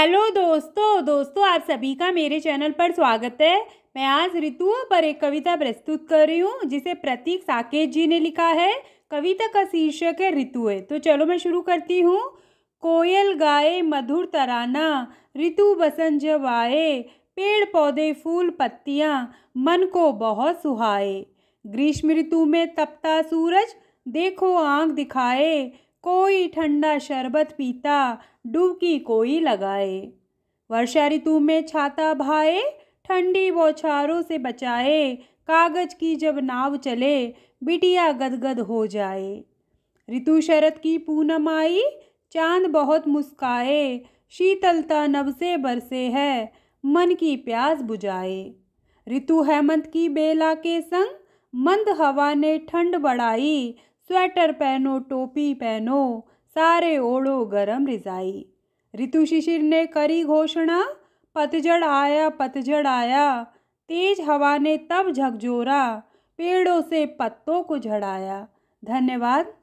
hello दोस्तों दोस्तों आप सभी का मेरे चैनल पर स्वागत है मैं आज ऋतुओं पर एक कविता प्रस्तुत कर रही हूँ जिसे प्रतीक साकेत जी ने लिखा है कविता का शीर्षक है ऋतुएं तो चलो मैं शुरू करती हूँ कोयल गाए मधुर तराना ऋतु बसंत जब आए पेड़ पौधे फूल पत्तियाँ मन को बहुत सुहाए ग्रीष्म ऋतु में तपता सूरज देखो आँख दिखाए कोई ठंडा शरबत पीता डुबकी कोई लगाए वर्षा ऋतु में छाता भाए ठंडी बौछारों से बचाए कागज की जब नाव चले बिटिया गदगद हो जाए ऋतु शरद की पूनम आई चांद बहुत मुस्काए शीतलता नव से बरसे है मन की प्यास बुझाए ऋतु हेमंत की बेला के संग मंद हवा ने ठंड बढ़ाई स्वेटर पहनो टोपी पहनो सारे ओढ़ो गरम रिजाई ऋतु शिशिर ने करी घोषणा पतझड़ आया पतझड़ आया तेज हवा ने तब झकझोरा पेड़ों से पत्तों को झड़ाया धन्यवाद